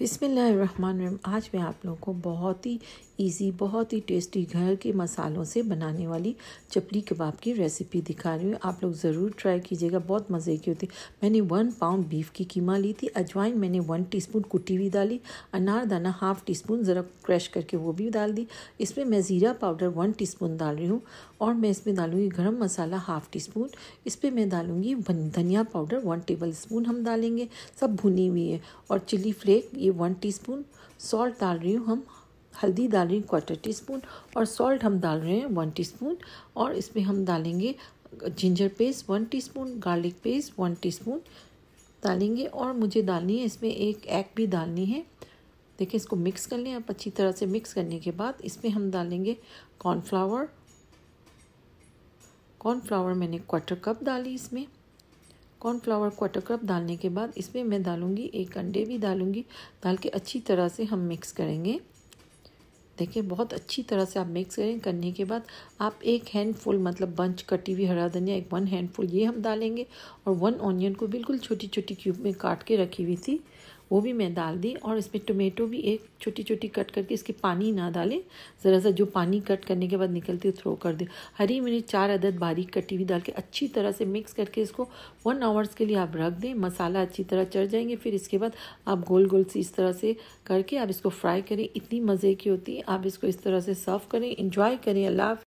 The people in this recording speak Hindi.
बिसमीम आज मैं आप लोगों को बहुत ही इजी बहुत ही टेस्टी घर के मसालों से बनाने वाली चपली कबाब की रेसिपी दिखा रही हूँ आप लोग ज़रूर ट्राई कीजिएगा बहुत मज़े की होती मैंने वन पाउंड बीफ की कीमा ली थी अजवाइन मैंने वन टीस्पून कुटी हुई डाली अनारदाना हाफ़ टी स्पून ज़रा क्रश करके वो भी डाल दी इसमें मैं ज़ीरा पाउडर वन टी डाल रही हूँ और मैं इसमें डालूँगी गर्म मसाला हाफ़ टी स्पून इस पर मैं डालूँगी धनिया पाउडर वन टेबल स्पून हम डालेंगे सब भुनी हुई है और चिली फ्लेक ये लिए वन टीस्पून सॉल्ट डाल रही हूँ हम हल्दी डाल रही हूँ क्वार्टर टी स्पून और सॉल्ट हम डाल रहे हैं वन टीस्पून और इसमें हम डालेंगे ginger paste one teaspoon garlic paste one teaspoon डालेंगे और मुझे डालनी है इसमें एक एग भी डालनी है देखिए इसको मिक्स कर लें आप अच्छी तरह से मिक्स करने के बाद इसमें हम डालेंगे कॉर्नफ्लावर कॉर्नफ्लावर मैंने क्वार्टर कप डाली इसमें कॉर्नफ्लावर क्वार्टर कप डालने के बाद इसमें मैं डालूँगी एक अंडे भी डालूँगी डाल के अच्छी तरह से हम मिक्स करेंगे देखिए बहुत अच्छी तरह से आप मिक्स करें करने के बाद आप एक हैंडफुल मतलब बंच कटी हुई हरा धनिया एक वन हैंडफुल ये हम डालेंगे और वन ऑनियन को बिल्कुल छोटी छोटी क्यूब में काट के रखी हुई थी वो भी मैं डाल दी और इसमें टोमेटो भी एक छोटी छोटी कट करके इसके पानी ना डालें ज़रा सा जो पानी कट करने के बाद निकलती है थ्रो कर दें हरी मिर्च चार अदद बारीक कटी हुई डाल के अच्छी तरह से मिक्स करके इसको वन आवर्स के लिए आप रख दें मसाला अच्छी तरह चढ़ जाएंगे फिर इसके बाद आप गोल गोल सी इस तरह से करके आप इसको फ्राई करें इतनी मज़े की होती है आप इसको इस तरह से सर्व करें इंजॉय करें अल्लाह